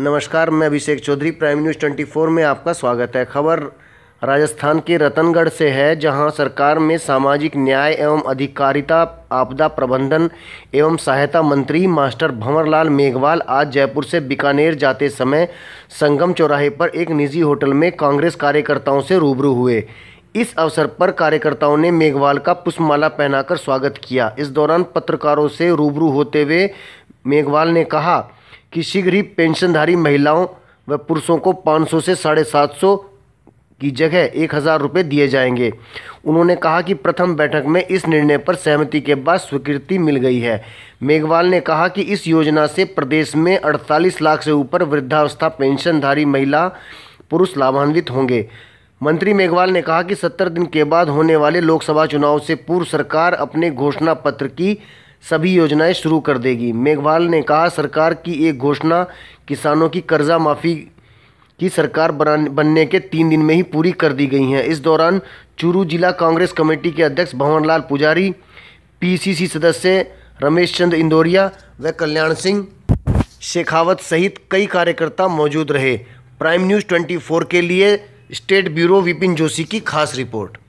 नमस्कार मैं अभिषेक Chaudhary prime news 24 में आपका स्वागत है खबर राजस्थान के रतनगढ़ से है जहां सरकार में सामाजिक न्याय एवं अधिकारिता आपदा प्रबंधन एवं सहायता मंत्री मास्टर भंवरलाल मेघवाल आज जयपुर से बीकानेर जाते समय संगम चौराहे पर एक निजी होटल में कांग्रेस कार्यकर्ताओं से रूबरू हुए इस अवसर पर कार्यकर्ताओं ने मेघवाल का पुष्पमाला पहनाकर स्वागत किया इस दौरान पत्रकारों से रूबरू होते हुए मेघवाल ने कहा कि शीघ्र ही पेंशनधारी महिलाओं व पुरुषों को 500 से साढ़े सात सौ की जगह एक हज़ार रुपये दिए जाएंगे उन्होंने कहा कि प्रथम बैठक में इस निर्णय पर सहमति के बाद स्वीकृति मिल गई है मेघवाल ने कहा कि इस योजना से प्रदेश में 48 लाख से ऊपर वृद्धावस्था पेंशनधारी महिला पुरुष लाभान्वित होंगे मंत्री मेघवाल ने कहा कि सत्तर दिन के बाद होने वाले लोकसभा चुनाव से पूर्व सरकार अपने घोषणा पत्र की सभी योजनाएं शुरू कर देगी मेघवाल ने कहा सरकार की एक घोषणा किसानों की कर्जा माफ़ी की सरकार बनने के तीन दिन में ही पूरी कर दी गई है इस दौरान चूरू जिला कांग्रेस कमेटी के अध्यक्ष भवनलाल पुजारी पीसीसी सदस्य रमेश चंद्र इंदौरिया व कल्याण सिंह शेखावत सहित कई कार्यकर्ता मौजूद रहे प्राइम न्यूज़ 24 के लिए स्टेट ब्यूरो विपिन जोशी की खास रिपोर्ट